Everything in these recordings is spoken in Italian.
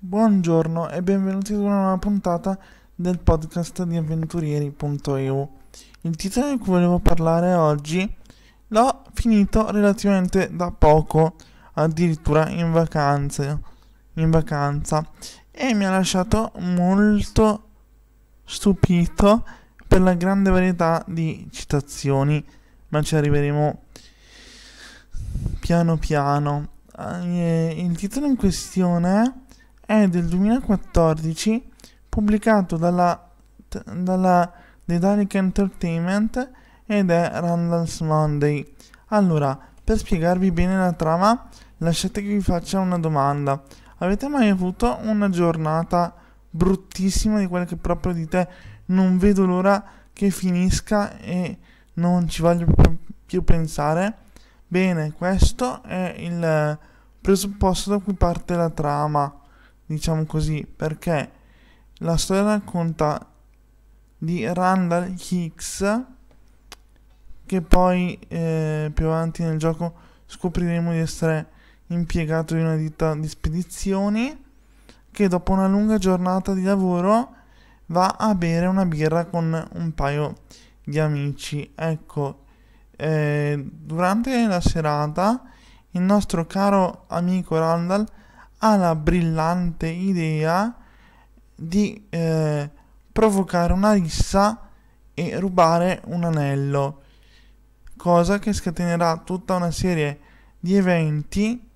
Buongiorno e benvenuti ad una nuova puntata del podcast di avventurieri.eu. Il titolo di cui volevo parlare oggi L'ho finito relativamente da poco, addirittura in vacanze, in vacanza, e mi ha lasciato molto stupito per la grande varietà di citazioni, ma ci arriveremo piano piano. Eh, il titolo in questione è del 2014, pubblicato dalla, dalla Dedalic Entertainment ed è Randall's Monday. Allora, per spiegarvi bene la trama, lasciate che vi faccia una domanda. Avete mai avuto una giornata bruttissima di quelle che proprio dite non vedo l'ora che finisca e non ci voglio più pensare? Bene, questo è il presupposto da cui parte la trama, diciamo così, perché la storia racconta di Randall Hicks che poi eh, più avanti nel gioco scopriremo di essere impiegato in una ditta di spedizioni che dopo una lunga giornata di lavoro va a bere una birra con un paio di amici. Ecco, eh, durante la serata il nostro caro amico Randall ha la brillante idea di eh, provocare una rissa e rubare un anello cosa che scatenerà tutta una serie di eventi,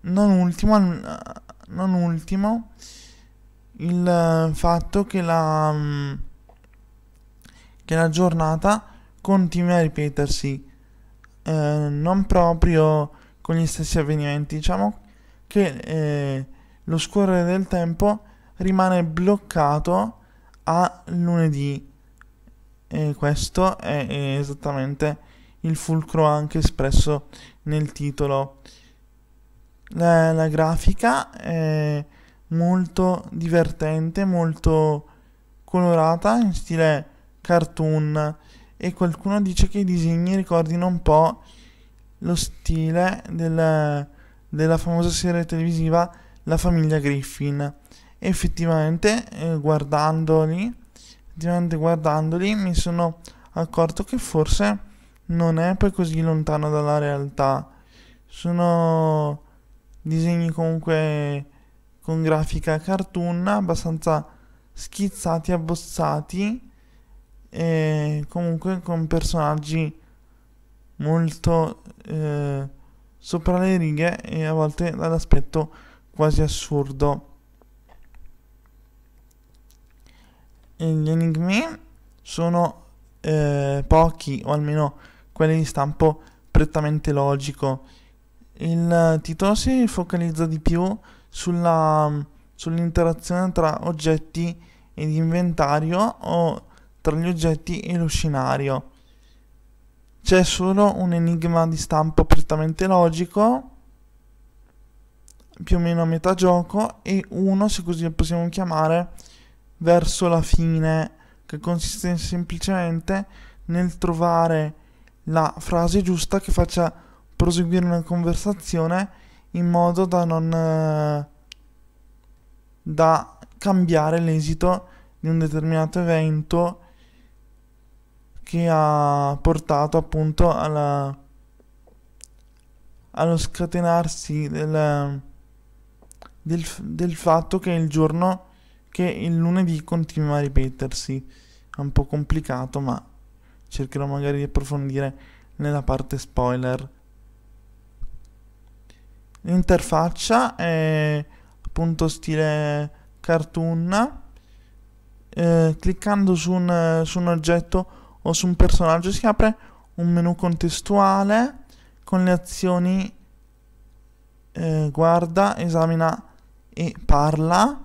non ultimo, mm, non ultimo il eh, fatto che la, mm, che la giornata continui a ripetersi, eh, non proprio con gli stessi avvenimenti, diciamo che eh, lo scorrere del tempo rimane bloccato a lunedì e questo è, esattamente il fulcro anche espresso nel titolo. La, la grafica è molto divertente, molto colorata in stile cartoon e qualcuno dice che i disegni ricordino un po' lo stile del, della famosa serie televisiva La famiglia Griffin. effettivamente, eh, guardandoli, effettivamente guardandoli mi sono accorto che forse non è poi così lontano dalla realtà. Sono disegni comunque con grafica cartoon abbastanza schizzati, abbozzati e comunque con personaggi molto eh, sopra le righe e a volte dall'aspetto quasi assurdo. gli enigmi sono eh, pochi, o almeno quelli di stampo prettamente logico. Il titolo si focalizza di più sulla, sull'interazione tra oggetti ed inventario o tra gli oggetti e lo scenario. C'è solo un enigma di stampo prettamente logico, più o meno a metà gioco, e uno, se così lo possiamo chiamare, verso la fine, che consiste semplicemente nel trovare la frase giusta che faccia proseguire una conversazione in modo da non eh, da cambiare l'esito di un determinato evento che ha portato appunto alla, allo scatenarsi del, del, del fatto che il giorno che il lunedì continua a ripetersi. È un po' complicato, ma cercherò magari di approfondire nella parte spoiler. L'interfaccia è appunto stile cartoon. Eh, cliccando su un, su un oggetto o su un personaggio si apre un menu contestuale con le azioni eh, guarda, esamina e parla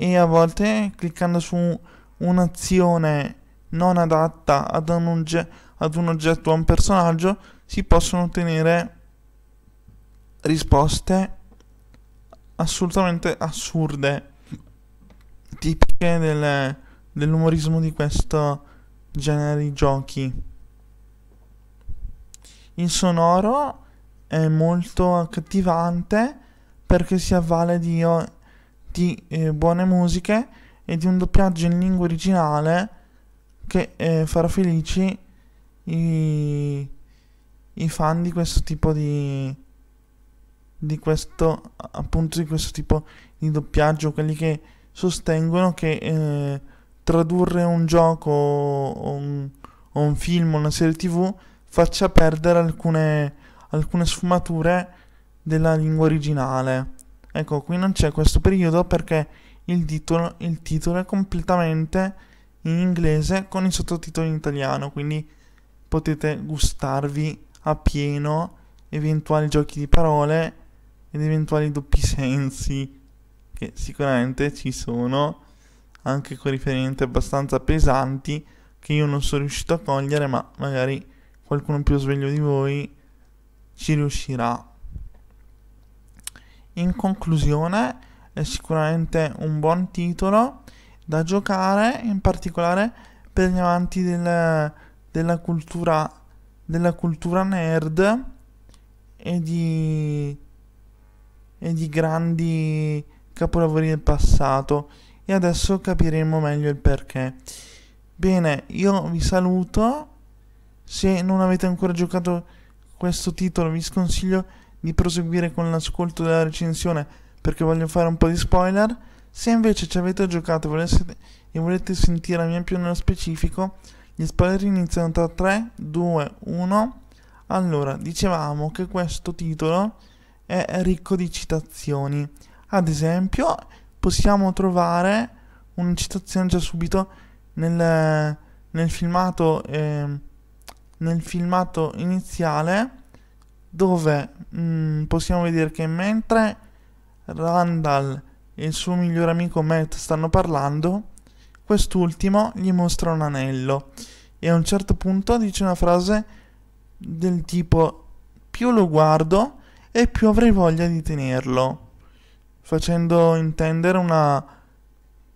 e a volte cliccando su un'azione non adatta ad un, ogge- ad un oggetto o a un personaggio si possono ottenere risposte assolutamente assurde tipiche del, dell'umorismo di questo genere di giochi il sonoro è molto accattivante perché si avvale di di eh, buone musiche e di un doppiaggio in lingua originale che eh, farà felici i, i, fan di questo tipo di di questo appunto di questo tipo di doppiaggio quelli che sostengono che eh, tradurre un gioco o un, o un, film o una serie tv faccia perdere alcune, alcune sfumature della lingua originale Ecco, qui non c'è questo periodo perché il titolo, il titolo, è completamente in inglese con i sottotitoli in italiano, quindi potete gustarvi a pieno eventuali giochi di parole ed eventuali doppi sensi che sicuramente ci sono anche con riferimenti abbastanza pesanti che io non sono riuscito a cogliere ma magari qualcuno più sveglio di voi ci riuscirà in conclusione è sicuramente un buon titolo da giocare, in particolare per gli amanti del, della, cultura, della cultura nerd e di, e di grandi capolavori del passato. E adesso capiremo meglio il perché. Bene, io vi saluto. Se non avete ancora giocato questo titolo, vi sconsiglio di proseguire con l'ascolto della recensione perché voglio fare un po' di spoiler. Se invece ci avete giocato e volete sentire a me più nello specifico, gli spoiler iniziano tra 3, 2, 1. Allora, dicevamo che questo titolo è ricco di citazioni. Ad esempio, possiamo trovare una citazione già subito nel, nel filmato, eh, nel filmato iniziale dove mm, possiamo vedere che mentre Randall e il suo migliore amico Matt stanno parlando, quest'ultimo gli mostra un anello e a un certo punto dice una frase del tipo più lo guardo e più avrei voglia di tenerlo, facendo intendere una,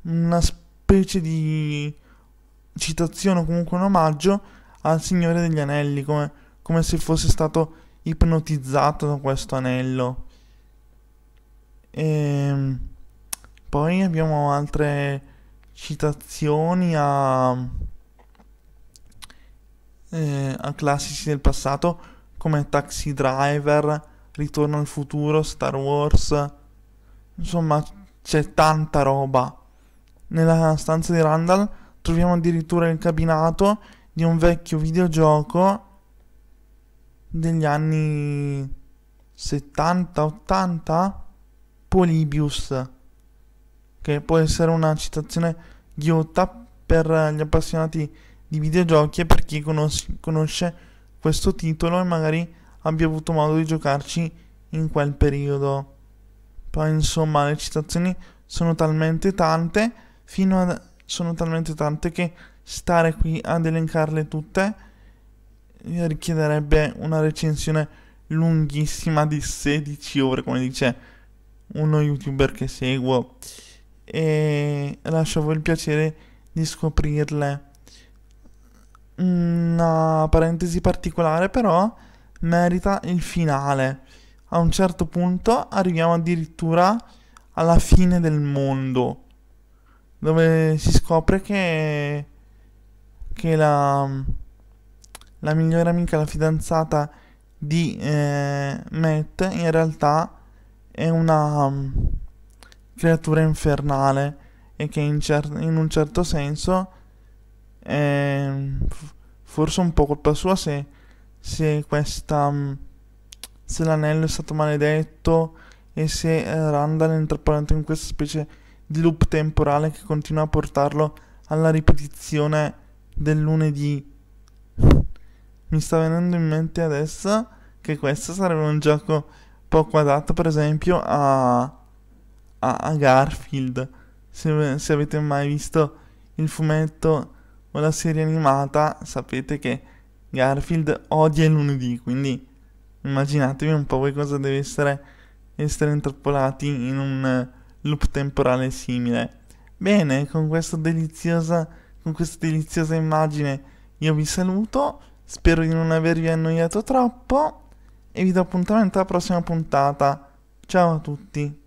una specie di citazione o comunque un omaggio al Signore degli Anelli, come, come se fosse stato ipnotizzato da questo anello. E ehm, poi abbiamo altre citazioni a, eh, a classici del passato come Taxi Driver, Ritorno al futuro, Star Wars. Insomma, c'è tanta roba. Nella stanza di Randall troviamo addirittura il cabinato di un vecchio videogioco degli anni 70-80 Polybius, che può essere una citazione ghiotta per gli appassionati di videogiochi e per chi conos- conosce questo titolo e magari abbia avuto modo di giocarci in quel periodo. Poi insomma le citazioni sono talmente tante, fino a, sono talmente tante che stare qui ad elencarle tutte richiederebbe una recensione lunghissima di 16 ore, come dice uno youtuber che seguo. E lascio a voi il piacere di scoprirle. Una parentesi particolare, però, merita il finale. A un certo punto arriviamo addirittura alla fine del mondo dove si scopre che, che la, la migliore amica, la fidanzata di eh, Matt, in realtà è una um, creatura infernale e che in, cer- in un certo senso è mm, f- forse un po' colpa sua se, se questa... Um, se l'anello è stato maledetto e se eh, Randall è intrappolato in questa specie di loop temporale che continua a portarlo alla ripetizione del lunedì mi sta venendo in mente adesso che questo sarebbe un gioco poco adatto per esempio a, a, a Garfield. Se, se avete mai visto il fumetto o la serie animata sapete che Garfield odia il lunedì, quindi immaginatevi un po' voi cosa deve essere essere intrappolati in un loop temporale simile. Bene, con, con questa deliziosa immagine io vi saluto. Spero di non avervi annoiato troppo e vi do appuntamento alla prossima puntata. Ciao a tutti.